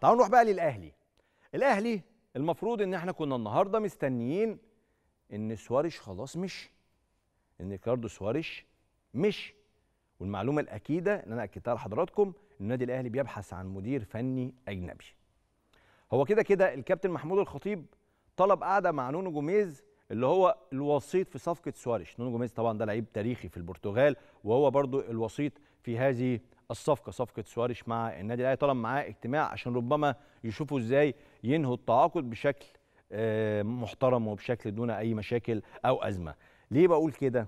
تعالوا نروح بقى للاهلي الاهلي المفروض ان احنا كنا النهارده مستنيين ان سواريش خلاص مشي ان ريكاردو سواريش مشي والمعلومه الاكيده اللي انا اكدتها لحضراتكم النادي الاهلي بيبحث عن مدير فني اجنبي هو كده كده الكابتن محمود الخطيب طلب قعده مع نونو جوميز اللي هو الوسيط في صفقه سواريش نونو جوميز طبعا ده لعيب تاريخي في البرتغال وهو برضو الوسيط في هذه الصفقه صفقه سواريش مع النادي الاهلي طلب معاه اجتماع عشان ربما يشوفوا ازاي ينهوا التعاقد بشكل آه، محترم وبشكل دون اي مشاكل او ازمه ليه بقول كده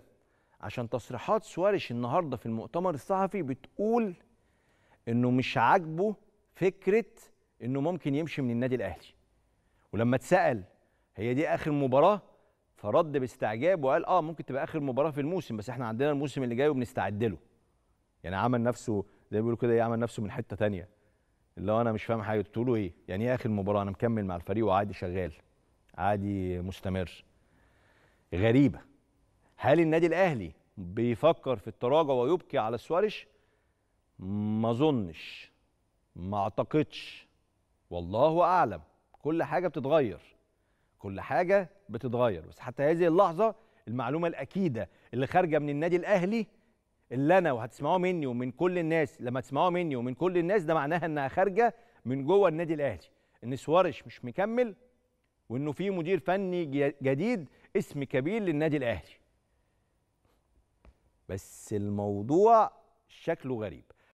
عشان تصريحات سواريش النهارده في المؤتمر الصحفي بتقول انه مش عاجبه فكره انه ممكن يمشي من النادي الاهلي ولما اتسال هي دي اخر مباراه فرد باستعجاب وقال اه ممكن تبقى اخر مباراه في الموسم بس احنا عندنا الموسم اللي جاي وبنستعد له يعني عمل نفسه زي ما بيقولوا كده إيه، يعمل نفسه من حته ثانيه اللي هو انا مش فاهم حاجه بتقولوا ايه يعني ايه اخر مباراه انا مكمل مع الفريق وعادي شغال عادي مستمر غريبه هل النادي الاهلي بيفكر في التراجع ويبكي على سواريش ما اظنش ما اعتقدش والله اعلم كل حاجه بتتغير كل حاجه بتتغير بس حتى هذه اللحظه المعلومه الاكيده اللي خارجه من النادي الاهلي اللي انا وهتسمعوه مني ومن كل الناس لما تسمعوه مني ومن كل الناس ده معناها انها خارجه من جوه النادي الاهلي ان سوارش مش مكمل وانه في مدير فني جديد اسم كبير للنادي الاهلي بس الموضوع شكله غريب